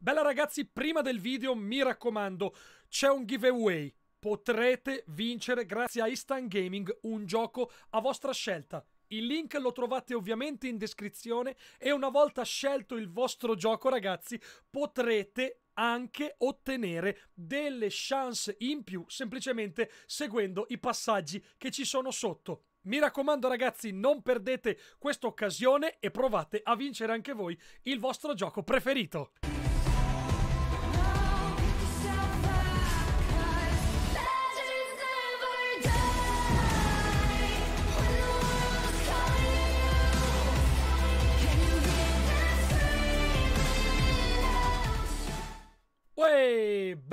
Bella ragazzi, prima del video mi raccomando, c'è un giveaway. Potrete vincere grazie a Instant Gaming un gioco a vostra scelta. Il link lo trovate ovviamente in descrizione e una volta scelto il vostro gioco ragazzi potrete anche ottenere delle chance in più semplicemente seguendo i passaggi che ci sono sotto. Mi raccomando ragazzi, non perdete questa occasione e provate a vincere anche voi il vostro gioco preferito.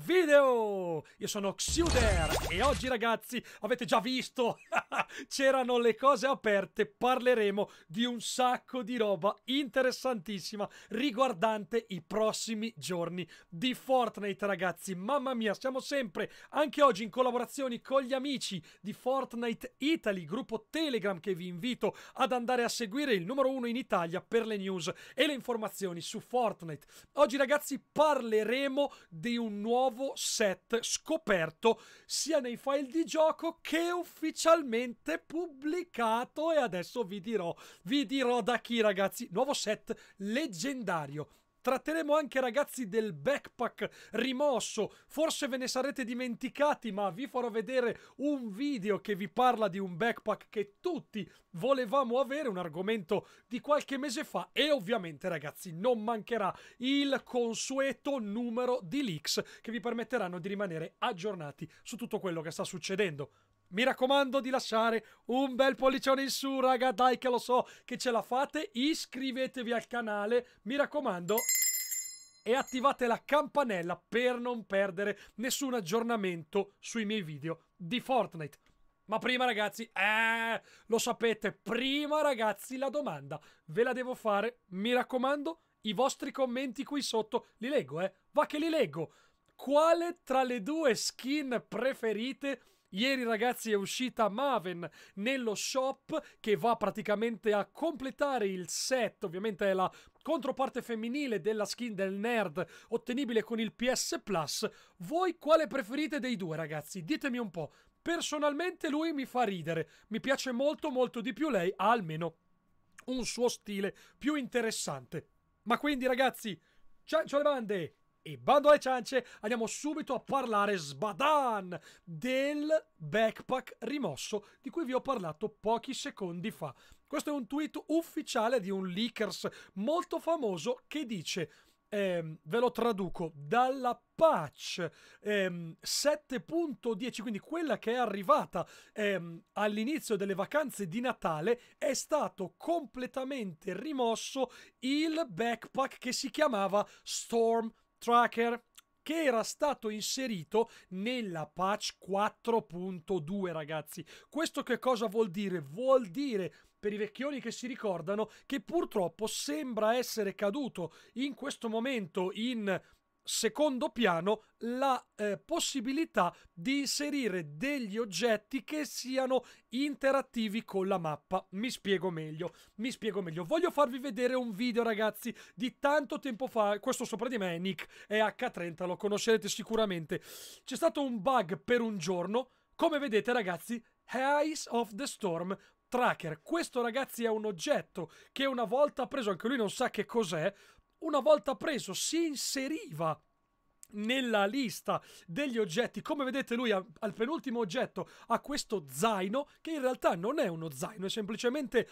video! Io sono Xuder e oggi ragazzi avete già visto c'erano le cose aperte parleremo di un sacco di roba interessantissima riguardante i prossimi giorni di Fortnite ragazzi mamma mia siamo sempre anche oggi in collaborazione con gli amici di Fortnite Italy gruppo Telegram che vi invito ad andare a seguire il numero uno in Italia per le news e le informazioni su Fortnite oggi ragazzi parleremo di un nuovo nuovo set scoperto sia nei file di gioco che ufficialmente pubblicato e adesso vi dirò, vi dirò da chi ragazzi, nuovo set leggendario Tratteremo anche ragazzi del backpack rimosso. Forse ve ne sarete dimenticati, ma vi farò vedere un video che vi parla di un backpack che tutti volevamo avere, un argomento di qualche mese fa e ovviamente ragazzi non mancherà il consueto numero di leaks che vi permetteranno di rimanere aggiornati su tutto quello che sta succedendo. Mi raccomando di lasciare un bel pollicione in su, raga, dai che lo so che ce la fate. Iscrivetevi al canale, mi raccomando e attivate la campanella per non perdere nessun aggiornamento sui miei video di Fortnite. Ma prima ragazzi, eh, lo sapete, prima ragazzi la domanda ve la devo fare, mi raccomando, i vostri commenti qui sotto li leggo, eh, va che li leggo. Quale tra le due skin preferite Ieri ragazzi è uscita Maven nello shop che va praticamente a completare il set, ovviamente è la controparte femminile della skin del nerd ottenibile con il PS Plus. Voi quale preferite dei due ragazzi? Ditemi un po'. Personalmente lui mi fa ridere, mi piace molto molto di più lei, ha almeno un suo stile più interessante. Ma quindi ragazzi, ciao, ciao le bande! E bando alle ciance, andiamo subito a parlare sbadan del backpack rimosso di cui vi ho parlato pochi secondi fa. Questo è un tweet ufficiale di un leakers molto famoso che dice... Ehm, ve lo traduco dalla patch ehm, 7.10 quindi quella che è arrivata ehm, all'inizio delle vacanze di Natale è stato completamente rimosso il backpack che si chiamava Storm tracker che era stato inserito nella patch 4.2 ragazzi questo che cosa vuol dire vuol dire per i vecchioni che si ricordano che purtroppo sembra essere caduto in questo momento in secondo piano la eh, possibilità di inserire degli oggetti che siano interattivi con la mappa. Mi spiego meglio, mi spiego meglio. Voglio farvi vedere un video ragazzi di tanto tempo fa, questo sopra di me è Nick, è H30, lo conoscerete sicuramente. C'è stato un bug per un giorno, come vedete ragazzi, Eyes of the Storm Tracker. Questo ragazzi è un oggetto che una volta preso, anche lui non sa che cos'è, una volta preso si inseriva nella lista degli oggetti come vedete lui al penultimo oggetto ha questo zaino che in realtà non è uno zaino è semplicemente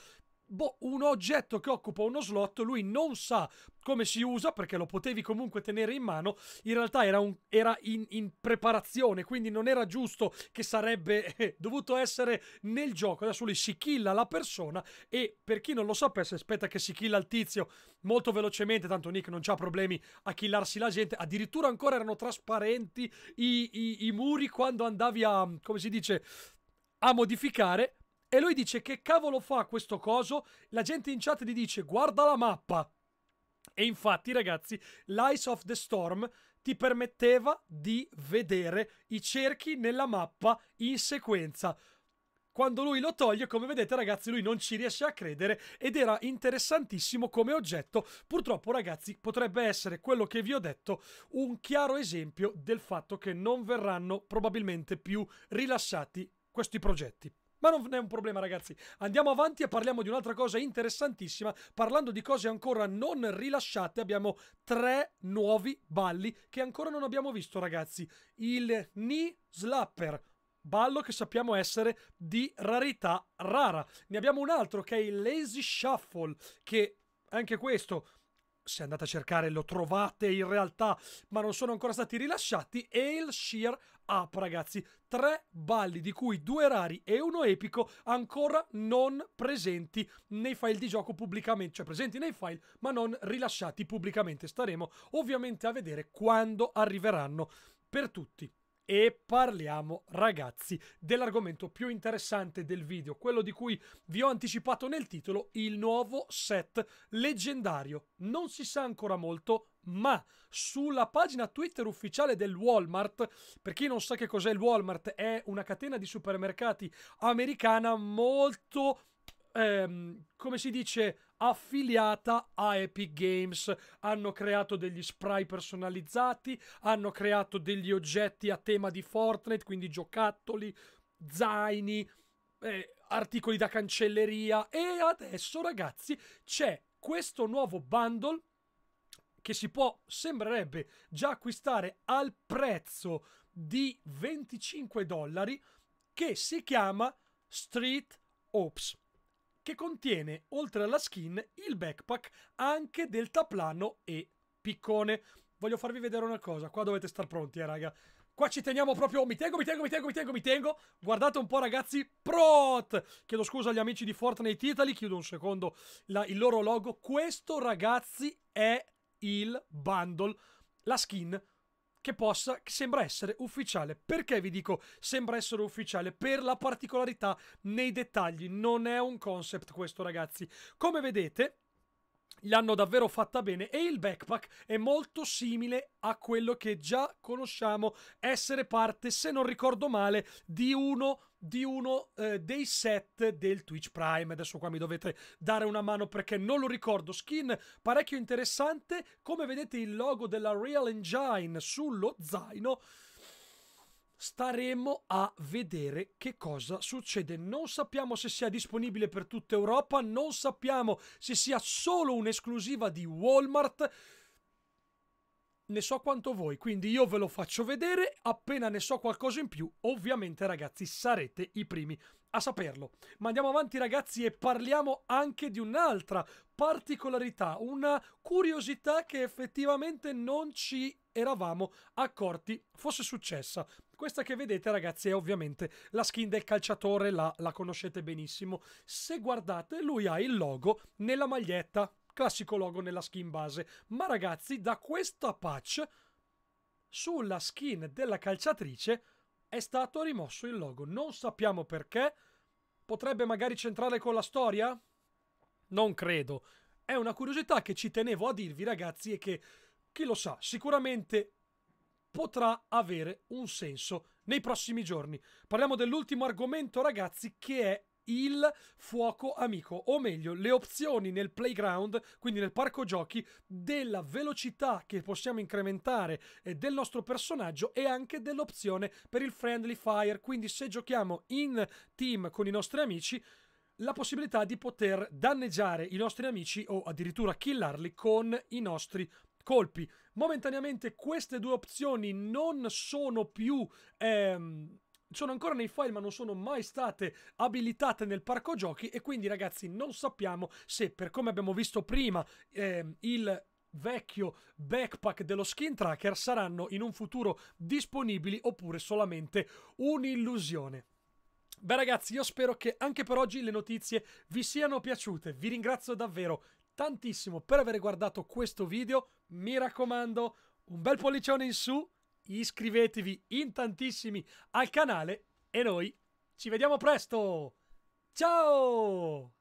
boh, un oggetto che occupa uno slot, lui non sa come si usa perché lo potevi comunque tenere in mano, in realtà era, un, era in, in, preparazione, quindi non era giusto che sarebbe eh, dovuto essere nel gioco. Adesso lui si killa la persona e per chi non lo sapesse, aspetta che si killa il tizio molto velocemente, tanto Nick non ha problemi a killarsi la gente, addirittura ancora erano trasparenti i, i, i muri quando andavi a, come si dice, a modificare, e lui dice che cavolo fa questo coso? La gente in chat gli dice guarda la mappa. E infatti ragazzi, l'Ice of the Storm ti permetteva di vedere i cerchi nella mappa in sequenza quando lui lo toglie, come vedete ragazzi, lui non ci riesce a credere ed era interessantissimo come oggetto. Purtroppo ragazzi, potrebbe essere quello che vi ho detto un chiaro esempio del fatto che non verranno probabilmente più rilasciati questi progetti. Ma non è un problema, ragazzi. Andiamo avanti e parliamo di un'altra cosa interessantissima. Parlando di cose ancora non rilasciate, abbiamo tre nuovi balli che ancora non abbiamo visto, ragazzi. Il Knee Slapper, ballo che sappiamo essere di rarità rara. Ne abbiamo un altro che è il Lazy Shuffle, che anche questo se andate a cercare lo trovate in realtà, ma non sono ancora stati rilasciati, e il Sheer Up, ragazzi. Tre balli, di cui due rari e uno epico, ancora non presenti nei file di gioco pubblicamente, cioè presenti nei file, ma non rilasciati pubblicamente. Staremo ovviamente a vedere quando arriveranno per tutti e parliamo ragazzi dell'argomento più interessante del video, quello di cui vi ho anticipato nel titolo, il nuovo set leggendario. Non si sa ancora molto, ma sulla pagina Twitter ufficiale del Walmart, per chi non sa che cos'è il Walmart, è una catena di supermercati americana molto... Ehm, come si dice affiliata a Epic Games. Hanno creato degli spray personalizzati, hanno creato degli oggetti a tema di Fortnite, quindi giocattoli, zaini, eh, articoli da cancelleria e adesso ragazzi c'è questo nuovo bundle che si può, sembrerebbe, già acquistare al prezzo di 25 dollari che si chiama Street Ops che contiene, oltre alla skin, il backpack anche del taplano e piccone. Voglio farvi vedere una cosa, qua dovete star pronti, eh, raga. Qua ci teniamo proprio, mi tengo, mi tengo, mi tengo, mi tengo, mi tengo. Guardate un po' ragazzi, Prot! Chiedo scusa agli amici di Fortnite Italy, chiudo un secondo la, il loro logo. Questo ragazzi è il bundle, la skin che possa, che sembra essere ufficiale. Perché vi dico sembra essere ufficiale? Per la particolarità nei dettagli. Non è un concept questo, ragazzi. Come vedete, l'hanno davvero fatta bene e il backpack è molto simile a quello che già conosciamo essere parte, se non ricordo male, di uno di uno eh, dei set del Twitch Prime. Adesso qua mi dovete dare una mano perché non lo ricordo. Skin parecchio interessante. Come vedete il logo della Real Engine sullo zaino. Staremo a vedere che cosa succede. Non sappiamo se sia disponibile per tutta Europa, non sappiamo se sia solo un'esclusiva di Walmart ne so quanto voi, quindi io ve lo faccio vedere, appena ne so qualcosa in più, ovviamente ragazzi sarete i primi a saperlo. Ma andiamo avanti ragazzi e parliamo anche di un'altra particolarità, una curiosità che effettivamente non ci eravamo accorti fosse successa. Questa che vedete ragazzi è ovviamente la skin del calciatore, la, la conoscete benissimo. Se guardate lui ha il logo nella maglietta classico logo nella skin base. Ma ragazzi, da questa patch sulla skin della calciatrice è stato rimosso il logo. Non sappiamo perché. Potrebbe magari centrare con la storia? Non credo. È una curiosità che ci tenevo a dirvi, ragazzi, e che, chi lo sa, sicuramente potrà avere un senso nei prossimi giorni. Parliamo dell'ultimo argomento, ragazzi, che è il fuoco amico, o meglio, le opzioni nel playground, quindi nel parco giochi, della velocità che possiamo incrementare eh, del nostro personaggio e anche dell'opzione per il friendly fire. Quindi, se giochiamo in team con i nostri amici, la possibilità di poter danneggiare i nostri amici o addirittura killarli con i nostri colpi. Momentaneamente queste due opzioni non sono più ehm, sono ancora nei file ma non sono mai state abilitate nel parco giochi e quindi ragazzi non sappiamo se per come abbiamo visto prima eh, il vecchio backpack dello skin tracker saranno in un futuro disponibili oppure solamente un'illusione. Beh ragazzi, io spero che anche per oggi le notizie vi siano piaciute. Vi ringrazio davvero tantissimo per aver guardato questo video. Mi raccomando, un bel pollicione in su iscrivetevi in tantissimi al canale e noi ci vediamo presto. Ciao!